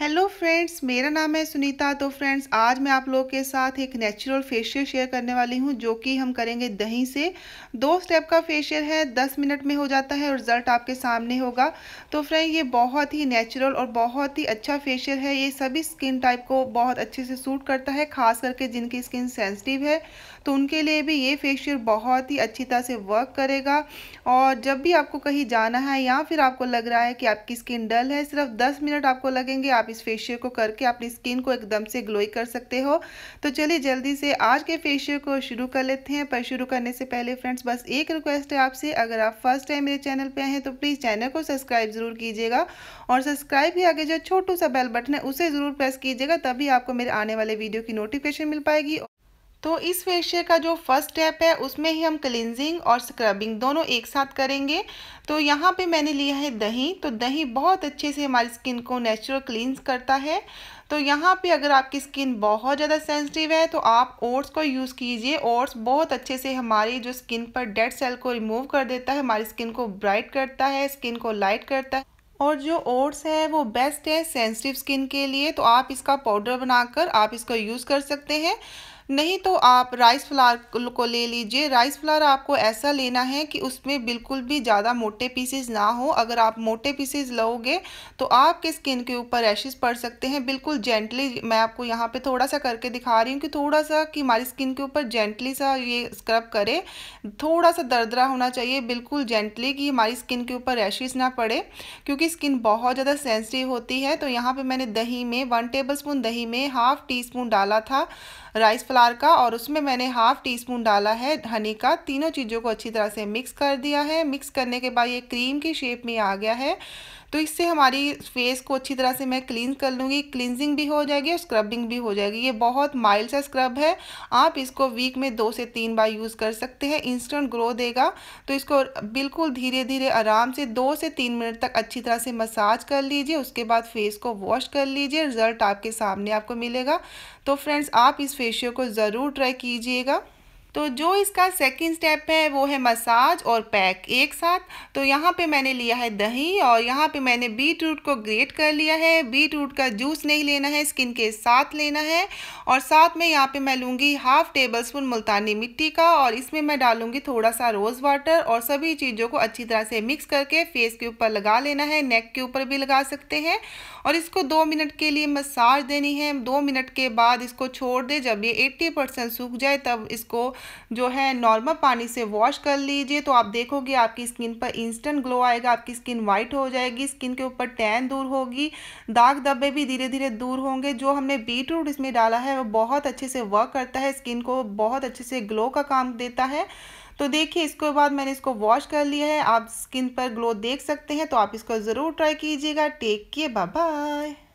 hello friends मेरा नाम है सुनीता तो फ्रेंड्स आज मैं आप लोग के साथ एक नेचुरल फेशियल शेयर करने वाली हूं जो कि हम करेंगे दही से दो स्टेप का फेशियल है दस मिनट में हो जाता है और रिज़ल्ट आपके सामने होगा तो फ्रेंड ये बहुत ही नेचुरल और बहुत ही अच्छा फेशियल है ये सभी स्किन टाइप को बहुत अच्छे से सूट करता है खास करके जिनकी स्किन सेंसिटिव है तो उनके लिए भी ये फेशियल बहुत ही अच्छी तरह से वर्क करेगा और जब भी आपको कहीं जाना है या फिर आपको लग रहा है कि आपकी स्किन डल है सिर्फ दस मिनट आपको लगेंगे आप आप इस फेशियल को करके अपनी स्किन को एकदम से ग्लोई कर सकते हो तो चलिए जल्दी से आज के फेशियल को शुरू कर लेते हैं पर शुरू करने से पहले फ्रेंड्स बस एक रिक्वेस्ट है आपसे अगर आप फर्स्ट टाइम मेरे चैनल पर आए हैं तो प्लीज़ चैनल को सब्सक्राइब ज़रूर कीजिएगा और सब्सक्राइब भी आगे जो छोटू सा बेल बटन है उसे ज़रूर प्रेस कीजिएगा तभी आपको मेरे आने वाले वीडियो की नोटिफिकेशन मिल पाएगी तो इस फेशियल का जो फर्स्ट स्टेप है उसमें ही हम क्लिनजिंग और स्क्रबिंग दोनों एक साथ करेंगे तो यहाँ पे मैंने लिया है दही तो दही बहुत अच्छे से हमारी स्किन को नेचुरल क्लींस करता है तो यहाँ पे अगर आपकी स्किन बहुत ज़्यादा सेंसिटिव है तो आप ओट्स को यूज़ कीजिए ओट्स बहुत अच्छे से हमारी जो स्किन पर डेड सेल को रिमूव कर देता है हमारी स्किन को ब्राइट करता है स्किन को लाइट करता है और जो ओट्स है वो बेस्ट है सेंसिटिव स्किन के लिए तो आप इसका पाउडर बनाकर आप इसको यूज़ कर सकते हैं नहीं तो आप राइस फ्लावर को ले लीजिए राइस फ्लावर आपको ऐसा लेना है कि उसमें बिल्कुल भी ज़्यादा मोटे पीसेस ना हो अगर आप मोटे पीसेस लोगे तो आपके स्किन के ऊपर रैशेज पड़ सकते हैं बिल्कुल जेंटली मैं आपको यहाँ पे थोड़ा सा करके दिखा रही हूँ कि थोड़ा सा कि हमारी स्किन के ऊपर जेंटली सा ये स्क्रब करे थोड़ा सा दरदरा होना चाहिए बिल्कुल जेंटली कि हमारी स्किन के ऊपर रैशेज ना पड़े क्योंकि स्किन बहुत ज़्यादा सेंसिटिव होती है तो यहाँ पर मैंने दही में वन टेबल दही में हाफ़ टी स्पून डाला था राइस फ्लावर फ्लावर का और उसमें मैंने हाफ़ टी स्पून डाला है हनी का तीनों चीज़ों को अच्छी तरह से मिक्स कर दिया है मिक्स करने के बाद ये क्रीम की शेप में आ गया है तो इससे हमारी फेस को अच्छी तरह से मैं क्लीन कर लूँगी क्लिनजिंग भी हो जाएगी और स्क्रबिंग भी हो जाएगी ये बहुत माइल्ड सा स्क्रब है आप इसको वीक में दो से तीन बार यूज़ कर सकते हैं इंस्टेंट ग्रो देगा तो इसको बिल्कुल धीरे धीरे आराम से दो से तीन मिनट तक अच्छी तरह से मसाज कर लीजिए उसके बाद फेस को वॉश कर लीजिए रिज़ल्ट आपके सामने आपको मिलेगा तो फ्रेंड्स आप इस फेशियल को ज़रूर ट्राई कीजिएगा तो जो इसका सेकंड स्टेप है वो है मसाज और पैक एक साथ तो यहाँ पे मैंने लिया है दही और यहाँ पे मैंने बीट रूट को ग्रेट कर लिया है बीट रूट का जूस नहीं लेना है स्किन के साथ लेना है और साथ में यहाँ पे मैं लूँगी हाफ़ टेबल स्पून मुल्तानी मिट्टी का और इसमें मैं डालूँगी थोड़ा सा रोज़ वाटर और सभी चीज़ों को अच्छी तरह से मिक्स करके फेस के ऊपर लगा लेना है नेक के ऊपर भी लगा सकते हैं और इसको दो मिनट के लिए मसाज देनी है दो मिनट के बाद इसको छोड़ दे जब ये एट्टी परसेंट सूख जाए तब इसको जो है नॉर्मल पानी से वॉश कर लीजिए तो आप देखोगे आपकी स्किन पर इंस्टेंट ग्लो आएगा आपकी स्किन वाइट हो जाएगी स्किन के ऊपर टैन दूर होगी दाग धब्बे भी धीरे धीरे दूर होंगे जो हमने बीट रूट इसमें डाला है वो बहुत अच्छे से वर्क करता है स्किन को बहुत अच्छे से ग्लो का काम देता है तो देखिए इसके बाद मैंने इसको वॉश कर लिया है आप स्किन पर ग्लो देख सकते हैं तो आप इसको ज़रूर ट्राई कीजिएगा टेक केयर बाय